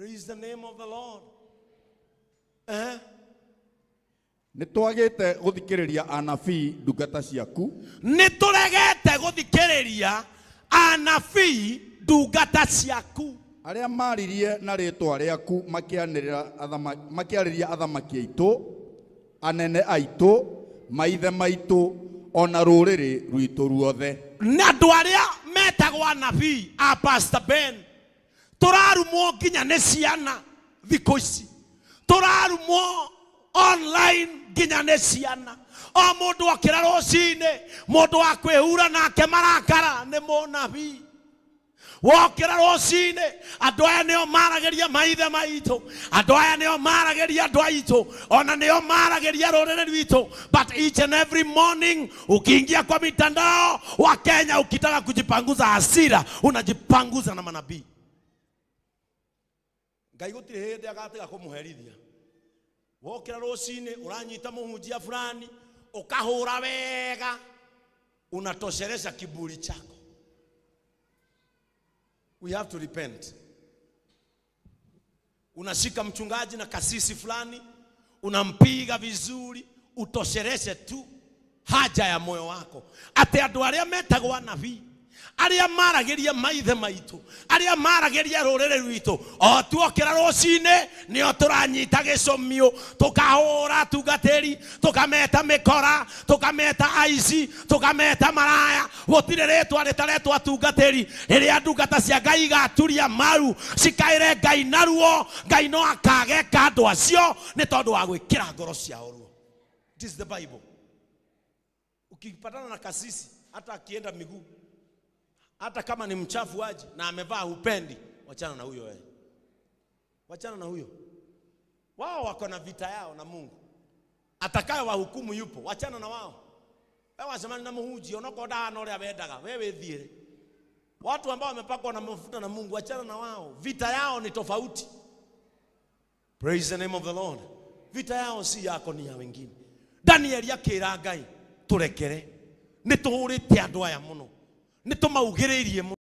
Praise the name of the Lord. Eh? nä twagäte gå thikä rä ria anabii ndungata ciaku nä tå regete gå thikä rä ria anabii ndungata ciaku arä a maririe na rä twa rä aku makä rä athamaki aitå anene aitå maithe maitå ona rå rä rä rwitå ruothe na andå arä a metagwo anabii a pastor ben turarumwo nginya nä ciana thikå ici turarumwo online nginya nä ciana o må ndå akä ra må ndå wa kwä hura nake marakara nä månabii wokira rocini andu aya nio marageria maithe maitu andu aya nio marageria andu aitu ona nio marageria ruriri rwitu but each and every morning ukiingia kwa mitandao wa Kenya ukitaka kujipanguza hasira unajipanguza na manabii ngai gå tirä hä ndä agatiga kå må herithia wokä ra rå cinä å ranyita må hunjia burani å kahå ra wega unatoshereza kiburi chako we have to repent unashika mchungaji na kasisi fulani unampiga vizuri utoshereze tu haja ya moyo wako andå arä a metagwa nabii aria marageria maithe maitu aria marageria rurire rwitu o tuokira rucine nio turanyita gicumio tukahura tungatiri tukameta mikora tukameta aici tukameta maraya gutire ritwa ritaretwa tungatiri riria ndungata cia ngai igaturia maru cikaire ngai naruo ngai no akageka andu acio ni tondu wa gwikira ngoro ciao ruo this is the bible ukipatana na kasisi hata akienda miguu hata kama ni mchafu aje na amevaa upendi, wachana na huyo wewe, wachana na huyo. Wao wako na vita yao na Mungu, atakaye wahukumu yupo, wachana na wao. Wewe wasema na muhuji onoko da na ule abendaga wewe thiere. Watu ambao wamepakwa na mafuta na Mungu, wachana na wao, vita yao ni tofauti. Praise the name of the Lord. Vita yao si yako, ni ya wengine. Danieli akira Ngai turekere, nituhurite andu aya muno nä tå maugä